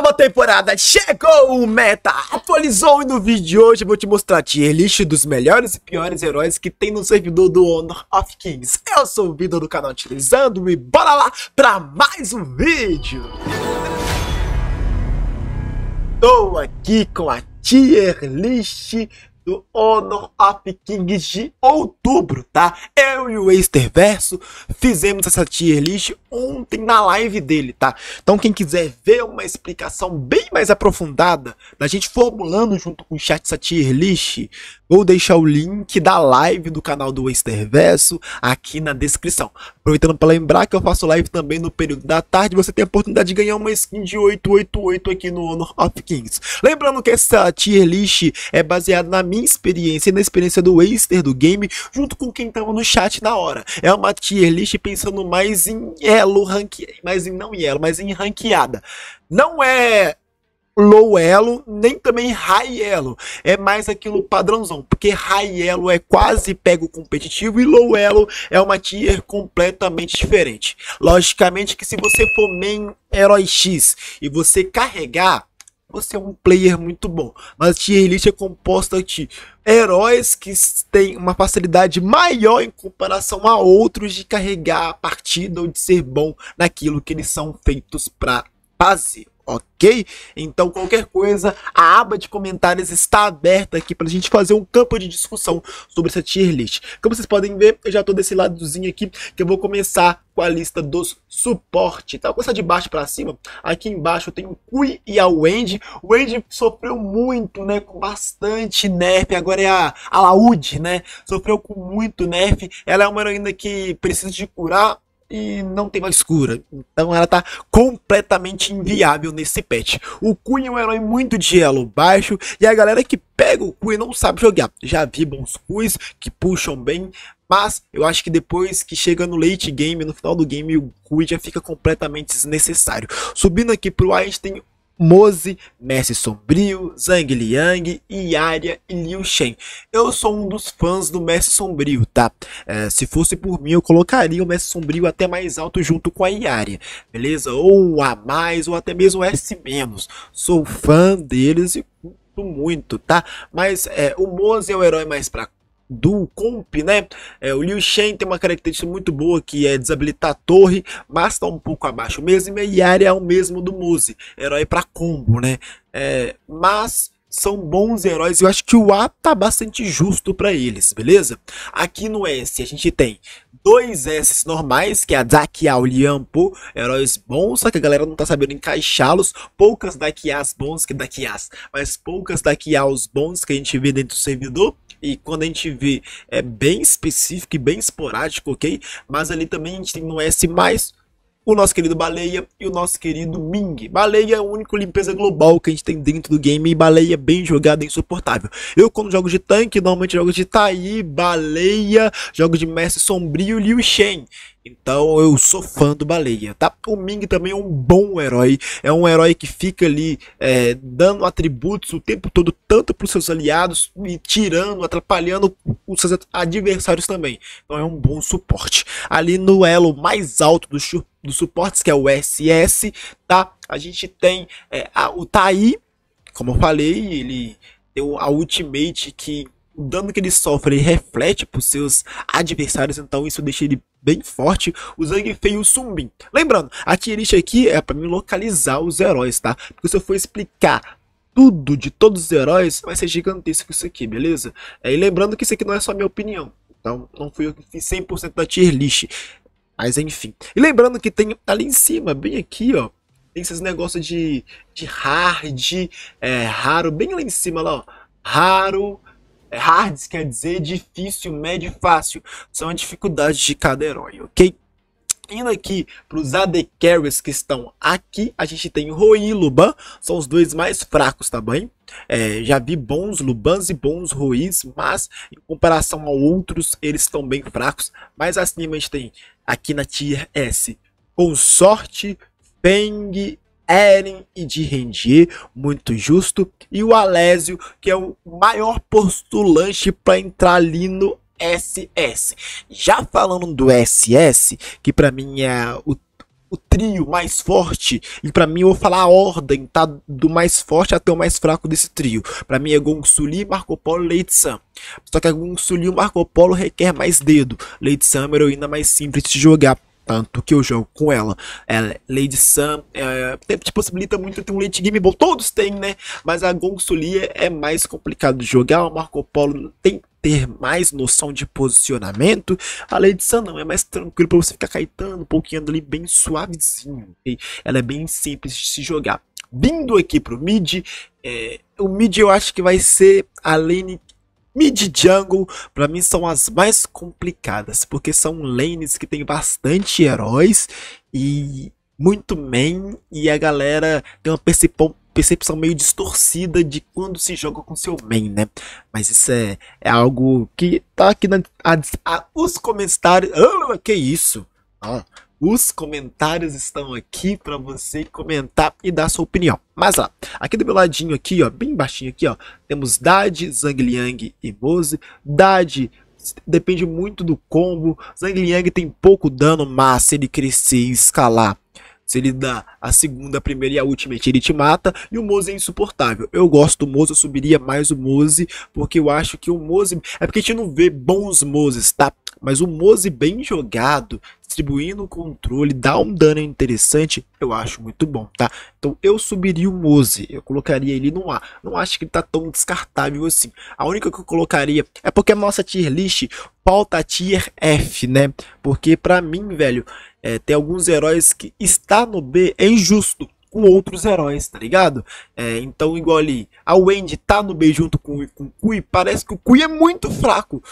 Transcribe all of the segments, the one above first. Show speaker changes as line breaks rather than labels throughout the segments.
nova temporada chegou o meta, atualizou e no vídeo de hoje eu vou te mostrar a tier list dos melhores e piores heróis que tem no servidor do Honor of Kings. Eu sou o Vitor do canal Utilizando e bora lá pra mais um vídeo! Estou aqui com a tier list do Honor of Kings de outubro, tá? Eu e o Exterverso fizemos essa tier list ontem na live dele, tá? Então quem quiser ver uma explicação bem mais aprofundada da gente formulando junto com o chat essa tier list, vou deixar o link da live do canal do Exterverso aqui na descrição. Aproveitando para lembrar que eu faço live também no período da tarde, você tem a oportunidade de ganhar uma skin de 888 aqui no Honor of Kings. Lembrando que essa tier list é baseada na minha minha experiência e na experiência do Waster do game, junto com quem tava no chat na hora. É uma tier list pensando mais em elo, ranque... mais em não em elo, mas em ranqueada. Não é low elo, nem também high elo. É mais aquilo padrãozão, porque high elo é quase pego competitivo e low elo é uma tier completamente diferente. Logicamente que se você for main herói X e você carregar você é um player muito bom. Mas a tier list é composta de heróis que têm uma facilidade maior em comparação a outros de carregar a partida ou de ser bom naquilo que eles são feitos para fazer ok? Então, qualquer coisa, a aba de comentários está aberta aqui para a gente fazer um campo de discussão sobre essa tier list. Como vocês podem ver, eu já estou desse ladozinho aqui, que eu vou começar com a lista dos suporte, então Vou começar de baixo para cima. Aqui embaixo eu tenho o Kui e a Wendy. O Wendy sofreu muito, né? Com bastante nerf. Agora é a, a Laude, né? Sofreu com muito nerf. Ela é uma heroína que precisa de curar e não tem mais cura. Então ela tá completamente inviável nesse patch. O Queen é um herói muito de elo baixo e a galera que pega o Queen não sabe jogar. Já vi bons Queens que puxam bem, mas eu acho que depois que chega no late game, no final do game, o Queen já fica completamente desnecessário. Subindo aqui pro A, a gente tem Mose, Messi Sombrio, Zhang Liang, Iaria e Liu Shen. Eu sou um dos fãs do Messi Sombrio, tá? É, se fosse por mim, eu colocaria o Messi Sombrio até mais alto junto com a Iaria, beleza? Ou um A+, mais, ou até mesmo S S-. Sou fã deles e muito, tá? Mas é, o Moze é o herói mais pra do comp, né? É, o Liu Shen tem uma característica muito boa que é desabilitar a torre, mas está um pouco abaixo mesmo. E a área é o mesmo do Muse, herói para combo, né? É, mas são bons heróis. Eu acho que o A tá bastante justo para eles, beleza? Aqui no S a gente tem dois S normais, que é a Dakiao Liampo, heróis bons, só que a galera não tá sabendo encaixá-los. Poucas Dakias bons, que Dakias, mas poucas Dakiaos bons que a gente vê dentro do servidor e quando a gente vê é bem específico e bem esporádico, ok? Mas ali também a gente tem no S+, o nosso querido Baleia e o nosso querido Ming. Baleia é o único limpeza global que a gente tem dentro do game e Baleia é bem jogada e insuportável. Eu quando jogo de tanque, normalmente jogo de Tai, Baleia, jogo de Mestre Sombrio, Liu Shen. Então eu sou fã do Baleia, tá? O Ming também é um bom herói, é um herói que fica ali é, dando atributos o tempo todo, tanto para os seus aliados, e tirando, atrapalhando os seus adversários também. Então é um bom suporte. Ali no elo mais alto dos do suportes, que é o SS, tá? A gente tem é, a, o Tai, como eu falei, ele deu a ultimate que o dano que ele sofre ele reflete para os seus adversários, então isso deixa ele bem forte, o Zang Fei e o Sumbin. Lembrando, a tier aqui é para me localizar os heróis, tá? Porque se eu for explicar tudo de todos os heróis, vai ser gigantesco isso aqui, beleza? É, e lembrando que isso aqui não é só minha opinião, então não fui eu que fiz 100% da tier list. Mas enfim. E lembrando que tem ali em cima, bem aqui, ó. Tem esses negócios de, de hard, é, raro, bem lá em cima, lá, ó. Raro, Hards quer dizer difícil, médio e fácil. São as dificuldades de cada herói, ok? Indo aqui para os AD Carries que estão aqui, a gente tem Roi e Luban, são os dois mais fracos, tá bem? É, já vi bons Lubans e bons Ruiz, mas em comparação a outros, eles estão bem fracos. Mas acima a gente tem aqui na Tier S, Consorte, Feng Eren e de Rendier, muito justo, e o Alésio, que é o maior postulante para entrar ali no SS. Já falando do SS, que para mim é o, o trio mais forte, e para mim eu vou falar a ordem, tá? Do mais forte até o mais fraco desse trio. Para mim é Gong Suli, Marco Polo e Leite Sam. Só que Gong Suli e Marco Polo requer mais dedo. Leite Sam é uma heroína mais simples de jogar. Tanto que eu jogo com ela. ela é, Lady Sam é, te possibilita muito ter um late game bom. Todos têm, né? Mas a Gongsulia é mais complicado de jogar. O Marco Polo tem ter mais noção de posicionamento, a Lady Sun não é mais tranquilo para você ficar caetando um pouquinho ali bem suavezinho. Okay? Ela é bem simples de se jogar. Vindo aqui pro mid, é, o mid eu acho que vai ser a lane Mid Jungle, para mim são as mais complicadas, porque são lanes que tem bastante heróis e muito main, e a galera tem uma percepção, percepção meio distorcida de quando se joga com seu main, né? Mas isso é, é algo que tá aqui na, a, a, os comentários. Ah, que isso? Ah, os comentários estão aqui para você comentar e dar sua opinião. Mas lá, aqui do meu ladinho aqui, ó, bem baixinho aqui, ó, temos Dade, Liang e Mose. Dade depende muito do combo. Zhang Liang tem pouco dano, mas se ele crescer e escalar, se ele dá a segunda, a primeira e a última, ele te mata. E o Mose é insuportável. Eu gosto do Mose, eu subiria mais o Mose, porque eu acho que o Mose. É porque a gente não vê bons Moses, tá? mas o Mose bem jogado, distribuindo o controle, dá um dano interessante, eu acho muito bom, tá? Então eu subiria o Mose, eu colocaria ele no A. Não acho que ele tá tão descartável assim. A única que eu colocaria é porque a nossa tier list pauta tá tier F, né? Porque para mim, velho, é, tem alguns heróis que está no B é injusto com outros heróis, tá ligado? É, então, igual ali, a Wendy tá no B junto com, com o Kui, parece que o Kui é muito fraco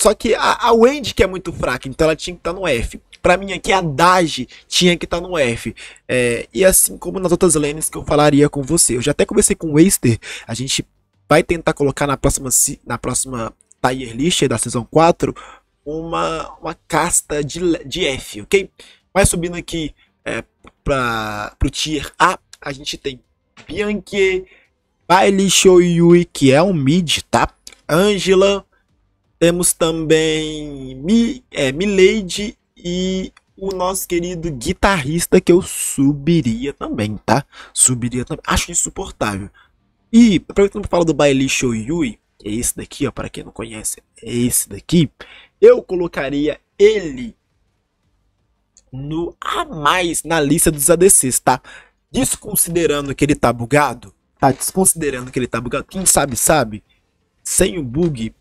só que a, a Wendy que é muito fraca, então ela tinha que estar tá no F. Para mim aqui a Dage tinha que estar tá no F. É, e assim como nas outras lanes que eu falaria com você. Eu já até conversei com o Waster, a gente vai tentar colocar na próxima, na próxima tier list da Season 4 uma, uma casta de, de F, ok? Vai subindo aqui é, para o tier A, a gente tem Bianchi, Bailey Shoyui, que é um mid, tá? Angela, temos também Mi, é, Milady e o nosso querido guitarrista que eu subiria também, tá? Subiria também. Acho insuportável. E aproveitando para falar do Baile Yui, que é esse daqui, ó, para quem não conhece, é esse daqui. Eu colocaria ele no a mais na lista dos ADCs, tá? Desconsiderando que ele tá bugado, tá? Desconsiderando que ele tá bugado, quem sabe sabe, sem o bug,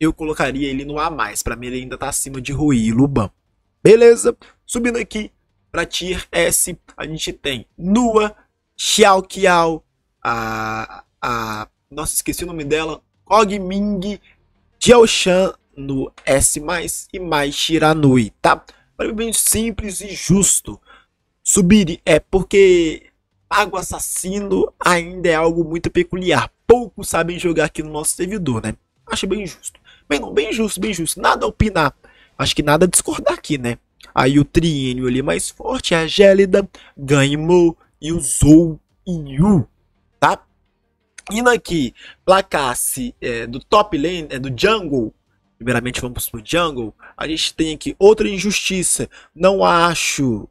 eu colocaria ele no A+. Para mim ele ainda tá acima de Rui e Luban. Beleza? Subindo aqui para Tier S, a gente tem Nua, Xiao Qiao, a, a... Nossa, esqueci o nome dela. Og Ming, no S+, e mais Shiranui, tá? Para mim bem simples e justo. Subir é porque Pago Assassino ainda é algo muito peculiar. Poucos sabem jogar aqui no nosso servidor, né? Acho bem justo. Bem, não, bem justo, bem justo. Nada a opinar. Acho que nada a discordar aqui, né? Aí o triênio ali mais forte é a Gélida, ganhou e o Zou Yu, tá? Indo aqui, placasse é, do top lane, é, do jungle. Primeiramente vamos pro jungle. A gente tem aqui outra injustiça. Não acho,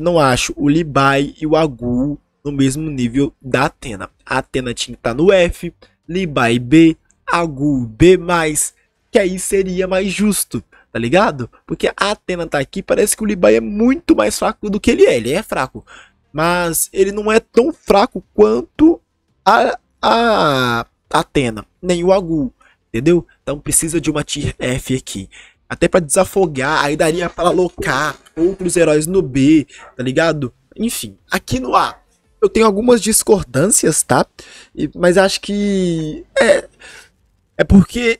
não acho o Libai e o Agul no mesmo nível da Atena. A Atena tinha que estar tá no F, Libai B algo B+, que aí seria mais justo, tá ligado? Porque a Atena tá aqui, parece que o Libai é muito mais fraco do que ele é, ele é fraco. Mas ele não é tão fraco quanto a, a Atena, nem o Agu, entendeu? Então precisa de uma tier F aqui. Até para desafogar, aí daria para alocar outros heróis no B, tá ligado? Enfim, aqui no A eu tenho algumas discordâncias, tá? E, mas acho que é, é porque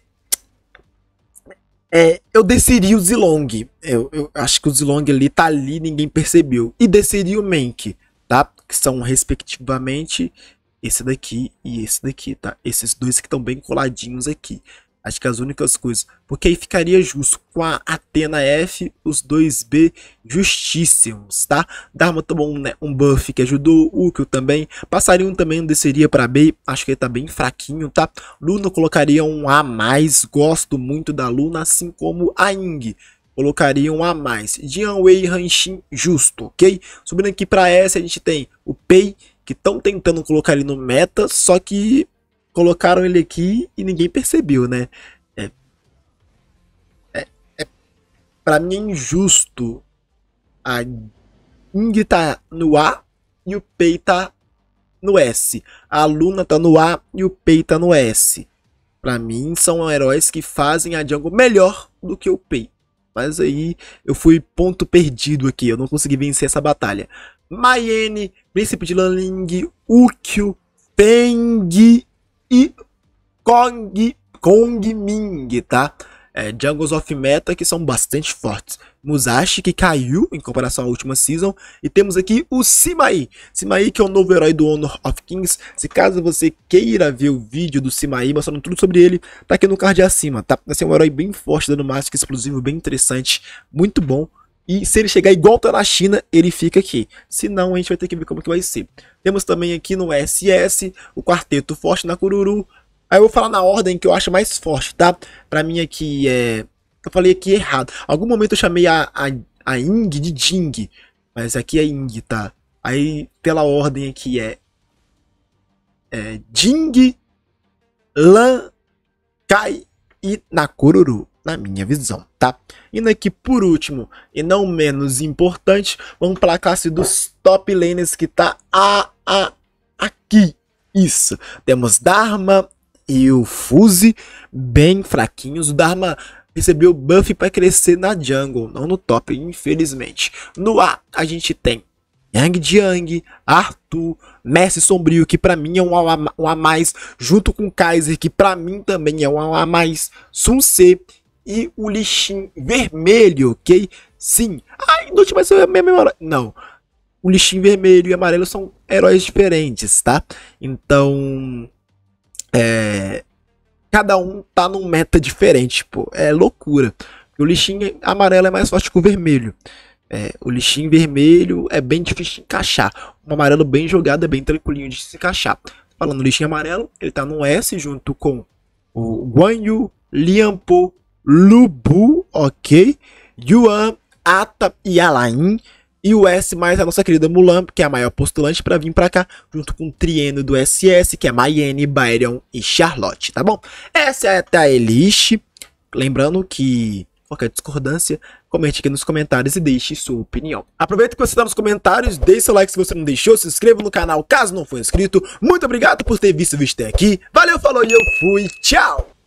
é, eu desceria o Zilong. Eu, eu, acho que o Zilong ali tá ali, ninguém percebeu. E desceria o Menk, tá? Que são respectivamente esse daqui e esse daqui, tá? Esses dois que estão bem coladinhos aqui. Acho que as únicas coisas. Porque aí ficaria justo com a Atena F, os dois B justíssimos, tá? Dharma tomou um, né, um buff que ajudou, Ukyo também. Passarinho também desceria para B, acho que ele tá bem fraquinho, tá? Luna colocaria um A+, gosto muito da Luna, assim como a Ing colocariam um a mais. Jianwei e Hanshin, justo, ok? Subindo aqui para S, a gente tem o Pei, que estão tentando colocar ele no meta, só que colocaram ele aqui e ninguém percebeu, né? É, é, é para mim é injusto. A Ing tá no A e o Pei tá no S. A Luna tá no A e o Pei tá no S. Para mim são heróis que fazem a Django melhor do que o Pei. Mas aí eu fui ponto perdido aqui, eu não consegui vencer essa batalha. Mayenne, Príncipe de Lanling, Ukyo, Peng e Kong, Kong Ming, tá? É, Jungles of Meta que são bastante fortes. Musashi que caiu em comparação à última season. E temos aqui o Simai. Simai que é o novo herói do Honor of Kings. Se caso você queira ver o vídeo do Simai mostrando tudo sobre ele, tá aqui no card acima, tá? Vai ser um herói bem forte, dando mágica explosivo, bem interessante, muito bom. E se ele chegar igual tá na China, ele fica aqui. Se não, a gente vai ter que ver como é que vai ser. Temos também aqui no SS o quarteto forte na Cururu. Aí eu vou falar na ordem que eu acho mais forte, tá? Pra mim aqui é... Eu falei aqui errado. Algum momento eu chamei a, a, a Ing de Jing. Mas aqui é Ing, tá? Aí pela ordem aqui é... É... Jing... Lan... Kai e Nakururu na minha visão, tá? indo aqui é por último, e não menos importante, vamos placar classe dos top laners que tá a, a, aqui. Isso, temos Dharma e o Fuse bem fraquinhos. O Dharma recebeu buff para crescer na jungle, não no top, infelizmente. No A, a gente tem Yang Jiang, Arthur, Messi Sombrio, que para mim é um a, um a mais, junto com Kaiser, que para mim também é um a mais, Sun C e o lixinho vermelho, ok? Sim. Ah, inútil, vai ser a mesma Não. O lixinho vermelho e amarelo são heróis diferentes, tá? Então. É. Cada um tá num meta diferente, pô. É loucura. O lixinho amarelo é mais forte que o vermelho. É, o lixinho vermelho é bem difícil de encaixar. O amarelo bem jogado é bem tranquilinho de se encaixar. Falando lixinho amarelo, ele tá no S junto com o Guanyu, Liampo, Lubu, ok? Yuan, Ata e Alain. E o S mais a nossa querida Mulan, que é a maior postulante para vir para cá, junto com o triênio do SS, que é Mayenne, Byron e Charlotte, tá bom? Essa é a Elish. Lembrando que qualquer discordância, comente aqui nos comentários e deixe sua opinião. Aproveita que você está nos comentários, deixe seu like se você não deixou, se inscreva no canal caso não for inscrito. Muito obrigado por ter visto o vídeo até aqui. Valeu, falou e eu fui. Tchau!